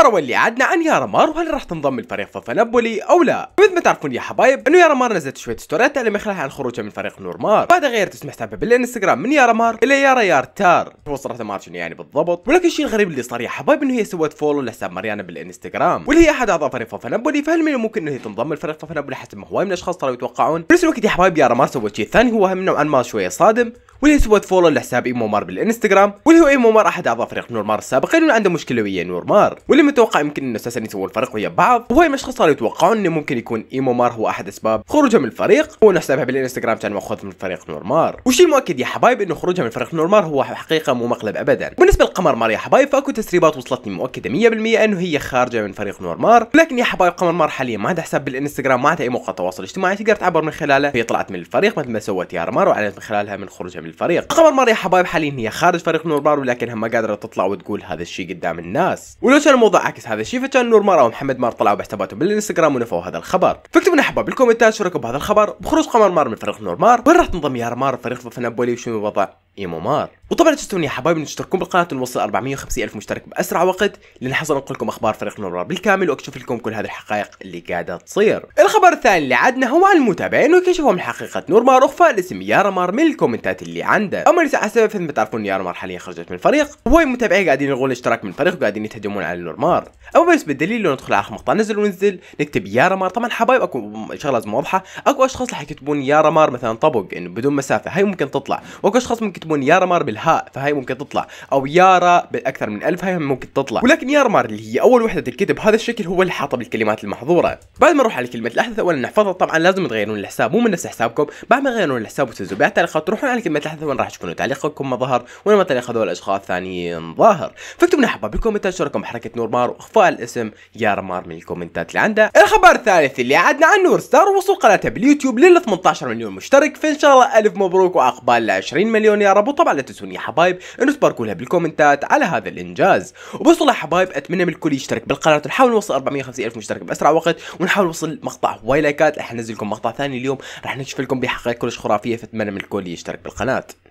المباراة واللي عدنا عن يارمار وهل راح تنضم الفريق فوفا او لا مثل ما تعرفون يا حبايب انه يارمار نزلت شوية ستوريات اللي خلالها عن خروجه من فريق نورمار بعد غيرت اسم حسابها بالانستغرام من يارمار الى يارا يار تار هو صراحة ما اعرف يعني بالضبط ولكن الشيء الغريب اللي صار يا حبايب انه هي سوت فولو لحساب ماريانا بالانستغرام واللي هي احد اعضاء فريق فوفا فهل من الممكن انه هي تنضم لفريق فوفا حسب ما هواي من الاشخاص صاروا يتوقعون بنفس الوقت يا حبايب يارمار سوت شيء ثاني هو هم نوعا ما شوية صادم واللي ثبت فولو لحساب ايمو مار بالانستغرام واللي هو ايمو مار احد اعضاء فريق نور مار السابقين واللي عنده مشكله ويا نور مار واللي متوقع يمكن انه اساسا يسووا الفريق ويا بعض وهي من الاشخاص صاروا يتوقعون انه ممكن يكون ايمو مار هو احد اسباب خروجه من الفريق وان حسابها بالانستغرام كان ماخوذ من فريق نور مار والشيء المؤكد يا حبايب انه خروجها من فريق نور مار هو حقيقه مو مقلب ابدا بالنسبه لقمر مار يا حبايب فاكو تسريبات وصلتني مؤكده 100% انه هي خارجه من فريق نور مار لكن يا حبايب قمر مار حاليا ما عندها حساب بالانستغرام ما عندها اي موقع تواصل اجتماعي تقدر تعبر من خلاله هي طلعت من الفريق مثل ما سوت يا رمار وعلنت من خلالها من خروجها من بالفريق خبر ماريا حبايب حاليا هي خارج فريق نورمار ولكنها ما قادره تطلع وتقول هذا الشيء قدام الناس ولو كان الموضوع عكس هذا الشيء فكان نورمار او محمد مار طلعوا بحساباتهم بالانستغرام ونفوا هذا الخبر فاكتبوا لنا حبايب بالكومنتات شو رايكم بهذا الخبر بخروج قمر مار من فريق نورمار وين راح تنضم يا مار فريق فنابولي وشو الوضع وضع ايمو مار وطبعا لا تنسون يا حبايبي ان بالقناه ونوصل 450 الف مشترك باسرع وقت لنحصل نقول لكم اخبار فريق نورا بالكامل واكشف لكم كل هذه الحقائق اللي قاعده تصير. الخبر الثاني اللي عدنا هو عن المتابعين وكشفهم من حقيقه نورمار اخفى لاسم يارمار من الكومنتات اللي عنده. اما اللي سبب ما تعرفون يارمار حاليا خرجت من الفريق متابعين قاعدين يلغون الاشتراك من الفريق وقاعدين يتهجمون على نورمار. اما بالنسبه للدليل لو ندخل على مقطع نزل ونزل نكتب يارمار طبعا حبايب اكو شغله لازم واضحه اكو اشخاص راح يكتبون يارمار مثلا طبق انه بدون مسافه هاي ممكن تطلع واكو اشخاص ممكن يكتبون يارمار بال بالهاء فهي ممكن تطلع او يارا باكثر من الف هاي ممكن تطلع ولكن يارمار اللي هي اول وحده تنكتب بهذا الشكل هو اللي حاطه بالكلمات المحظوره بعد ما نروح على كلمه الاحدث اولا نحفظها طبعا لازم تغيرون الحساب مو من نفس حسابكم بعد ما تغيرون الحساب وتنزلوا بها التعليقات تروحون على كلمه الاحدث وين راح تشوفون تعليقكم ما ظهر وين ما تعليق هذول الاشخاص ثانيين ظاهر فاكتبوا لنا حبه بالكومنتات شاركوا بحركه نورمار واخفاء الاسم يارمار من الكومنتات اللي عنده الخبر الثالث اللي عدنا عن نور ستار وصول قناتها باليوتيوب لل 18 مليون مشترك فان شاء الله الف مبروك واقبال ل 20 مليون يا رب وطبعا لا تنسون يا حبايب انه تباركوا لها بالكومنتات على هذا الانجاز وبوصل حبايب اتمنى من الكل يشترك بالقناه ونحاول نوصل 450 الف مشترك باسرع وقت ونحاول نوصل مقطع هواي لايكات رح ننزل لكم مقطع ثاني اليوم رح نكشف لكم بحقائق كلش خرافيه فاتمنى من الكل يشترك بالقناه